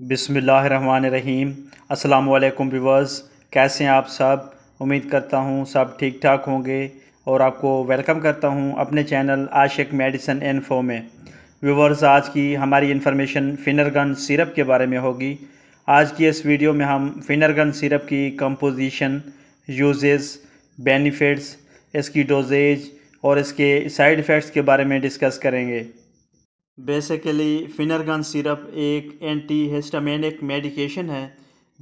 बिसमीम अल्लाम व्यूवर्स कैसे हैं आप सब उम्मीद करता हूँ सब ठीक ठाक होंगे और आपको वेलकम करता हूँ अपने चैनल आशिक मेडिसन इन्फो में व्यूवर्स आज की हमारी इन्फॉर्मेशन फिनरगन सिरप के बारे में होगी आज की इस वीडियो में हम फिनरगन सिरप की कंपोजिशन यूजेस बेनिफिट्स इसकी डोजेज और इसके साइड इफ़ेक्ट्स के बारे में डिस्कस करेंगे बेसिकली फिनरगन सिरप एक एंटी हिस्टामिनिक मेडिकेशन है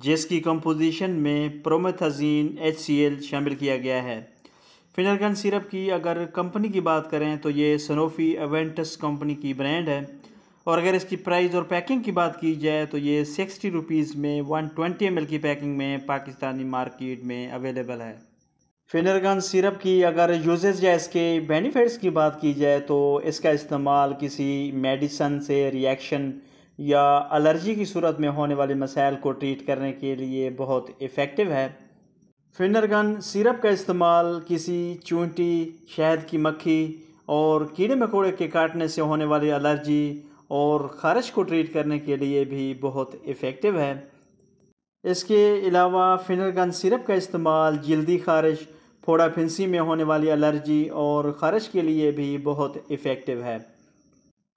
जिसकी कंपोजिशन में प्रोमेथाजीन एच शामिल किया गया है फिनरगन सिरप की अगर कंपनी की बात करें तो ये सनोफी एवेंटस कंपनी की ब्रांड है और अगर इसकी प्राइस और पैकिंग की बात की जाए तो ये सिक्सटी रुपीज़ में वन ट्वेंटी एम की पैकिंग में पाकिस्तानी मार्केट में अवेलेबल है फिनरगन सिरप की अगर यूजेज या इसके बेनिफिट्स की बात की जाए तो इसका इस्तेमाल किसी मेडिसन से रिएक्शन या एलर्जी की सूरत में होने वाले मसाइल को ट्रीट करने के लिए बहुत इफ़ेक्टिव है फिनरगन सिरप का इस्तेमाल किसी चूंटी शहद की मक्खी और कीड़े मकोड़े के काटने से होने वाली एलर्जी और ख़ारिश को ट्रीट करने के लिए भी बहुत इफ़ेक्टिव है इसके अलावा फिनरगन सिरप का इस्तेमाल जल्दी ख़ारिश फोड़ा फिंसी में होने वाली एलर्जी और ख़र्श के लिए भी बहुत इफ़ेक्टिव है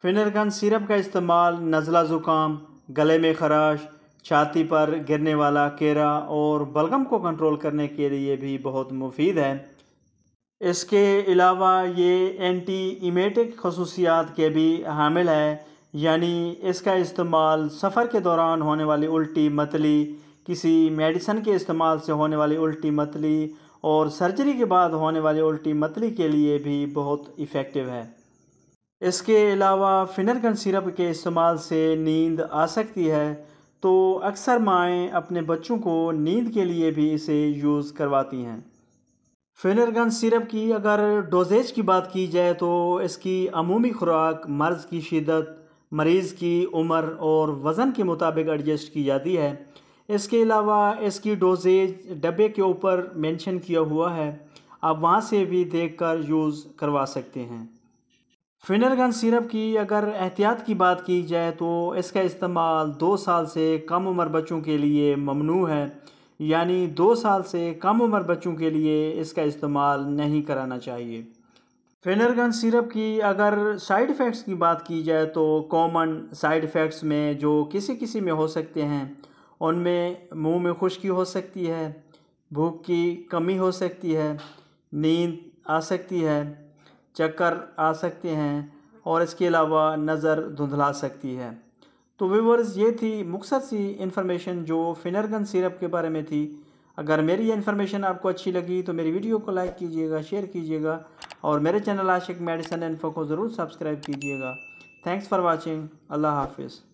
फिनरगन सिरप का इस्तेमाल नज़ला ज़ुकाम गले में खराश छाती पर गिरने वाला केरा और बलगम को कंट्रोल करने के लिए भी बहुत मुफीद है इसके अलावा ये एंटी इमेटिक खसूसियात के भी हामिल है यानी इसका इस्तेमाल सफ़र के दौरान होने वाली उल्टी मतली किसी मेडिसन के इस्तेमाल से होने वाली उल्टी मतली और सर्जरी के बाद होने वाली उल्टी मतली के लिए भी बहुत इफ़ेक्टिव है इसके अलावा फिनरगन सिरप के इस्तेमाल से नींद आ सकती है तो अक्सर माएँ अपने बच्चों को नींद के लिए भी इसे यूज़ करवाती हैं फिनरगन सिरप की अगर डोजेज की बात की जाए तो इसकी अमूमी खुराक मर्ज़ की शिदत मरीज़ की उम्र और वज़न के मुताबिक एडजस्ट की जाती है इसके अलावा इसकी डोजेज डब्बे के ऊपर मेंशन किया हुआ है आप वहाँ से भी देख कर यूज़ करवा सकते हैं फिनरगन सिरप की अगर एहतियात की बात की जाए तो इसका इस्तेमाल दो साल से कम उम्र बच्चों के लिए ममनू है यानी दो साल से कम उम्र बच्चों के लिए इसका इस्तेमाल नहीं कराना चाहिए फेनरगन सिरप की अगर साइड इफ़ेक्ट्स की बात की जाए तो कॉमन साइड इफ़ेक्ट्स में जो किसी किसी में हो सकते हैं उनमें मुंह में खुश्की हो सकती है भूख की कमी हो सकती है नींद आ सकती है चक्कर आ सकते हैं और इसके अलावा नज़र धुंधला सकती है तो व्यूवर्स ये थी मुख्तर सी इन्फॉर्मेशन जो फिनरगन सिरप के बारे में थी अगर मेरी ये इन्फॉर्मेशन आपको अच्छी लगी तो मेरी वीडियो को लाइक कीजिएगा शेयर कीजिएगा और मेरे चैनल आशिक मेडिसन इन्फो को ज़रूर सब्सक्राइब कीजिएगा थैंक्स फॉर वॉचिंग अल्लाह हाफिज़